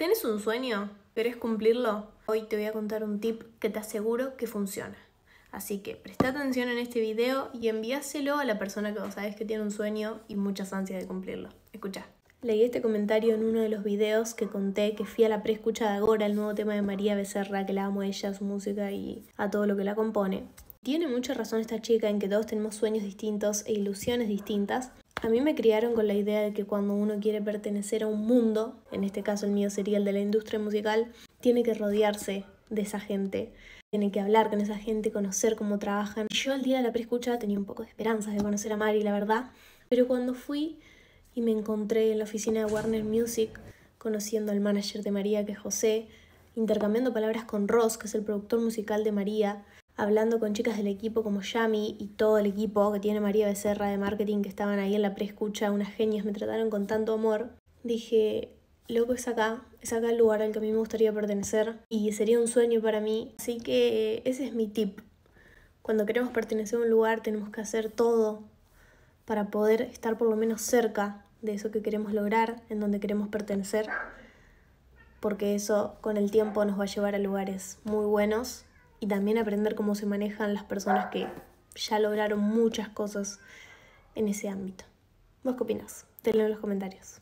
¿Tienes un sueño? ¿Querés cumplirlo? Hoy te voy a contar un tip que te aseguro que funciona. Así que presta atención en este video y envíaselo a la persona que vos sabes que tiene un sueño y muchas ansias de cumplirlo. Escucha. Leí este comentario en uno de los videos que conté que fui a la preescucha de Agora, el nuevo tema de María Becerra, que la amo a ella, su música y a todo lo que la compone. Tiene mucha razón esta chica en que todos tenemos sueños distintos e ilusiones distintas a mí me criaron con la idea de que cuando uno quiere pertenecer a un mundo, en este caso el mío sería el de la industria musical, tiene que rodearse de esa gente, tiene que hablar con esa gente, conocer cómo trabajan. Yo al día de la preescucha tenía un poco de esperanzas de conocer a Mari, la verdad, pero cuando fui y me encontré en la oficina de Warner Music, conociendo al manager de María, que es José, intercambiando palabras con Ross, que es el productor musical de María, hablando con chicas del equipo como Yami y todo el equipo que tiene María Becerra de marketing que estaban ahí en la preescucha, unas genias, me trataron con tanto amor, dije, loco es acá, es acá el lugar al que a mí me gustaría pertenecer y sería un sueño para mí. Así que ese es mi tip. Cuando queremos pertenecer a un lugar tenemos que hacer todo para poder estar por lo menos cerca de eso que queremos lograr, en donde queremos pertenecer, porque eso con el tiempo nos va a llevar a lugares muy buenos y también aprender cómo se manejan las personas que ya lograron muchas cosas en ese ámbito. ¿Vos qué opinas? Tenlo en los comentarios.